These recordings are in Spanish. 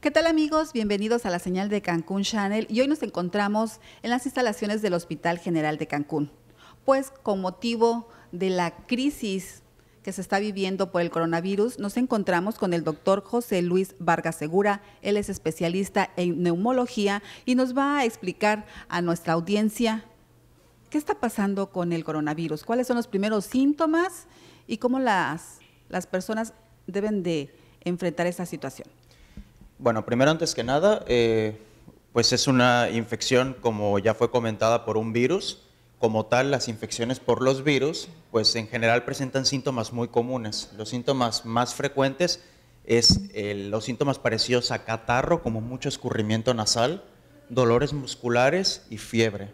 ¿Qué tal amigos? Bienvenidos a la señal de Cancún Channel y hoy nos encontramos en las instalaciones del Hospital General de Cancún, pues con motivo de la crisis que se está viviendo por el coronavirus, nos encontramos con el doctor José Luis Vargas Segura. Él es especialista en neumología y nos va a explicar a nuestra audiencia qué está pasando con el coronavirus, cuáles son los primeros síntomas y cómo las, las personas deben de enfrentar esa situación. Bueno, primero antes que nada, eh, pues es una infección, como ya fue comentada, por un virus. Como tal, las infecciones por los virus, pues en general presentan síntomas muy comunes. Los síntomas más frecuentes es eh, los síntomas parecidos a catarro, como mucho escurrimiento nasal, dolores musculares y fiebre.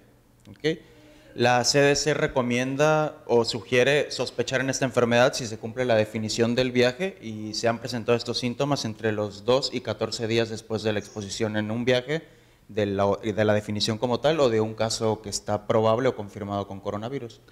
La CDC recomienda o sugiere sospechar en esta enfermedad si se cumple la definición del viaje y se han presentado estos síntomas entre los 2 y 14 días después de la exposición en un viaje de la, de la definición como tal o de un caso que está probable o confirmado con coronavirus.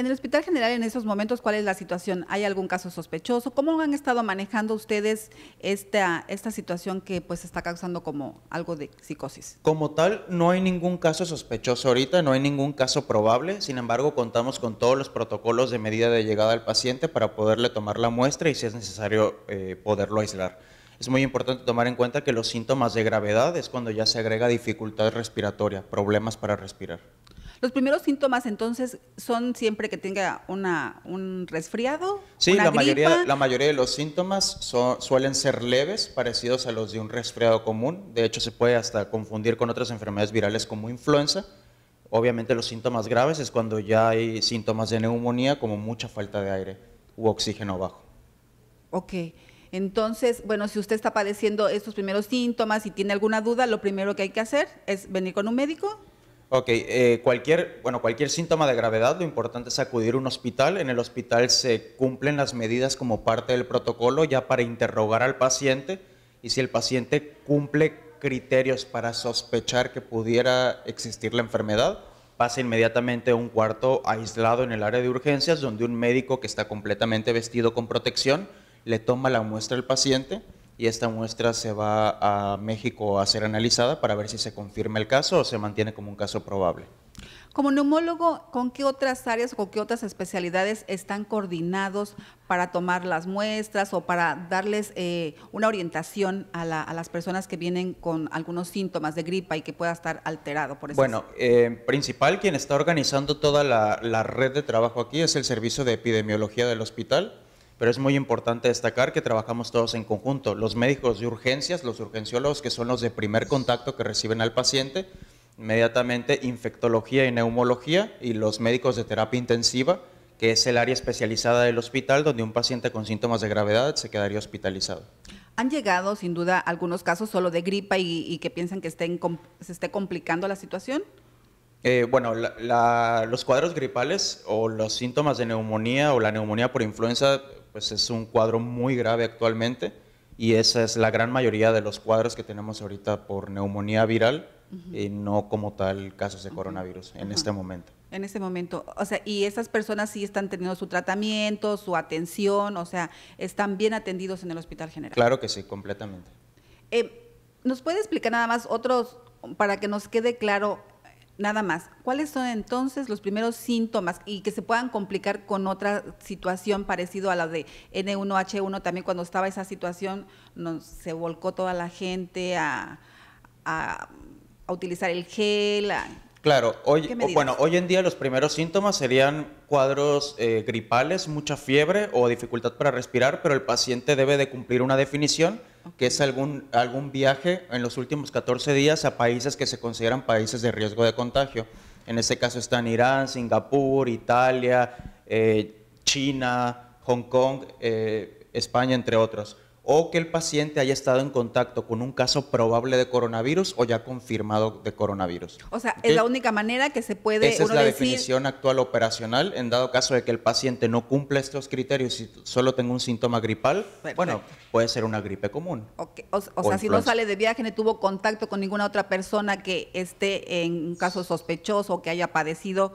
En el Hospital General en esos momentos, ¿cuál es la situación? ¿Hay algún caso sospechoso? ¿Cómo han estado manejando ustedes esta, situación que pues está causando como algo de psicosis? Como tal, no hay ningún caso sospechoso ahorita, no hay ningún caso probable, sin embargo contamos con todos los protocolos de medida de llegada al paciente para poderle tomar la muestra y si es necesario eh, poderlo aislar. Es muy importante tomar en cuenta que los síntomas de gravedad es cuando ya se agrega dificultad respiratoria, problemas para respirar. Los primeros síntomas entonces son siempre que tenga un resfriado. Sí, la, Mayoría, la mayoría de los síntomas suelen ser leves, parecidos a los de un resfriado común. De hecho, se puede hasta confundir con otras enfermedades virales como influenza. Obviamente los síntomas graves es cuando ya hay síntomas de neumonía como mucha falta de aire u oxígeno bajo. Ok. Entonces, bueno, si usted está padeciendo estos primeros síntomas y tiene alguna duda, lo primero que hay que hacer es venir con un médico Ok, eh, cualquier, cualquier síntoma de gravedad, lo importante es acudir a un hospital. En el hospital se cumplen las medidas como parte del protocolo ya para interrogar al paciente y si el paciente cumple criterios para sospechar que pudiera existir la enfermedad, pasa inmediatamente a un cuarto aislado en el área de urgencias donde un médico que está completamente vestido con protección le toma la muestra al paciente y esta muestra se va a México a ser analizada para ver si se confirma el caso o se mantiene como un caso probable. Como neumólogo, ¿con qué otras áreas o con qué otras especialidades están coordinados para tomar las muestras o para darles eh, una orientación a, las personas que vienen con algunos síntomas de gripa y que pueda estar alterado? Por eso bueno, eh, principal quien está organizando toda la red de trabajo aquí es el Servicio de Epidemiología del Hospital pero es muy importante destacar que trabajamos todos en conjunto, los médicos de urgencias, los urgenciólogos, que son los de primer contacto que reciben al paciente, inmediatamente infectología y neumología, y los médicos de terapia intensiva, que es el área especializada del hospital donde un paciente con síntomas de gravedad se quedaría hospitalizado. Han llegado, sin duda, algunos casos solo de gripa y, que piensan que estén, se esté complicando la situación. Eh, bueno, los cuadros gripales o los síntomas de neumonía o la neumonía por influenza pues es un cuadro muy grave actualmente y esa es la gran mayoría de los cuadros que tenemos ahorita por neumonía viral y no como tal casos de coronavirus en este momento. En este momento, o sea, y esas personas sí están teniendo su tratamiento, su atención, o sea, están bien atendidos en el hospital general. Claro que sí, completamente. Eh, ¿Nos puede explicar nada más otros, para que nos quede claro, nada más. ¿Cuáles son entonces los primeros síntomas y que se puedan complicar con otra situación parecido a la de N1H1? También cuando estaba esa situación se volcó toda la gente a, utilizar el gel. Claro, hoy, bueno, hoy en día los primeros síntomas serían cuadros eh, gripales, mucha fiebre o dificultad para respirar, pero el paciente debe de cumplir una definición que es algún, algún viaje en los últimos 14 días a países que se consideran países de riesgo de contagio. En este caso están Irán, Singapur, Italia, eh, China, Hong Kong, eh, España, entre otros o que el paciente haya estado en contacto con un caso probable de coronavirus o ya confirmado de coronavirus. O sea, es la única manera que se puede... Esa es la definición actual operacional. En dado caso de que el paciente no cumpla estos criterios y solo tenga un síntoma gripal, bueno, puede ser una gripe común. O, sea, si no sale de viaje, no tuvo contacto con ninguna otra persona que esté en un caso sospechoso o que haya padecido,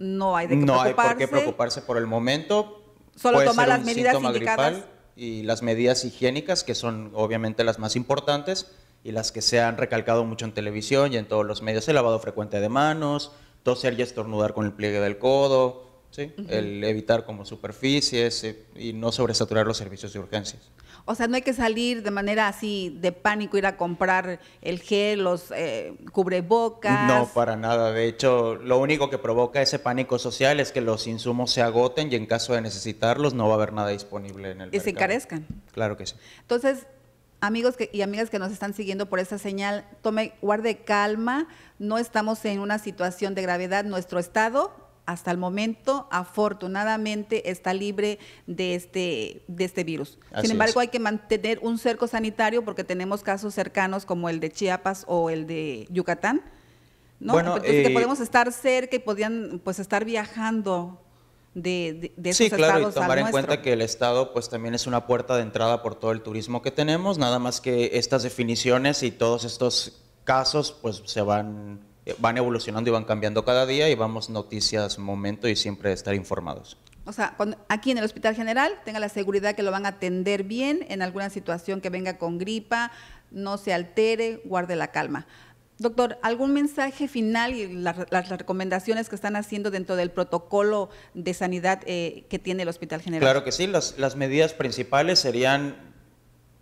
no hay de qué preocuparse. No hay por qué preocuparse por el momento. Solo tomar las medidas indicadas y las medidas higiénicas, que son obviamente las más importantes y las que se han recalcado mucho en televisión y en todos los medios, el lavado frecuente de manos, toser y estornudar con el pliegue del codo, ¿sí? El evitar como superficies eh, y no sobresaturar los servicios de urgencias. O sea, no hay que salir de manera así de pánico, ir a comprar el gel, los eh, cubrebocas. No, para nada. De hecho, lo único que provoca ese pánico social es que los insumos se agoten y en caso de necesitarlos no va a haber nada disponible en el mercado. Y se encarezcan. Claro que sí. Entonces, amigos y amigas que nos están siguiendo por esta señal, tome, guarde calma, no estamos en una situación de gravedad, nuestro estado hasta el momento, afortunadamente, está libre de este, de este virus. Sin embargo, hay que mantener un cerco sanitario porque tenemos casos cercanos como el de Chiapas o el de Yucatán. ¿no? Entonces, eh, podemos estar cerca y podían pues estar viajando de, sí, claro, y tomar en cuenta que el estado pues también es una puerta de entrada por todo el turismo que tenemos, nada más que estas definiciones y todos estos casos pues se van eh, van evolucionando y van cambiando cada día y vamos noticias momento y siempre estar informados. O sea, aquí en el Hospital General tenga la seguridad que lo van a atender bien en alguna situación que venga con gripa, no se altere, guarde la calma. Doctor, ¿algún mensaje final y las, recomendaciones que están haciendo dentro del protocolo de sanidad eh, que tiene el Hospital General? Claro que sí, las medidas principales serían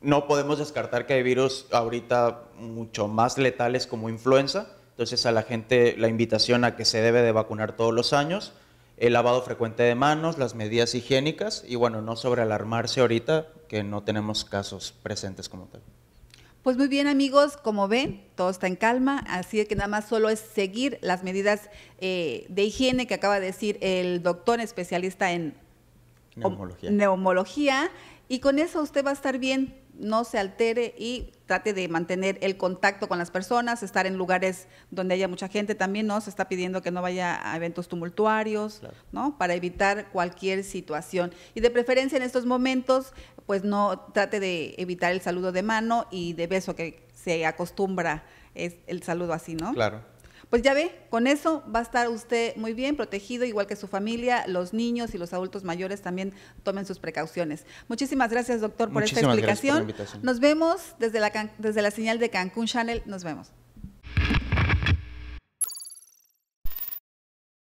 no podemos descartar que hay virus ahorita mucho más letales como influenza. Entonces a la gente la invitación a que se debe de vacunar todos los años, el lavado frecuente de manos, las medidas higiénicas y bueno, no sobre alarmarse ahorita que no tenemos casos presentes como tal. Pues muy bien amigos, como ven, todo está en calma, así que nada más solo es seguir las medidas eh, de higiene que acaba de decir el doctor especialista en neumología y con eso usted va a estar bien no se altere y trate de mantener el contacto con las personas, estar en lugares donde haya mucha gente también, ¿no? Se está pidiendo que no vaya a eventos tumultuarios, ¿no? Para evitar cualquier situación. Y de preferencia en estos momentos, pues no trate de evitar el saludo de mano y de beso que se acostumbra es el saludo así, ¿no? Claro pues ya ve, con eso va a estar usted muy bien protegido, igual que su familia, los niños y los adultos mayores también tomen sus precauciones. Muchísimas gracias, doctor, por esta explicación. Nos vemos desde la, desde la señal de Cancún Channel. Nos vemos.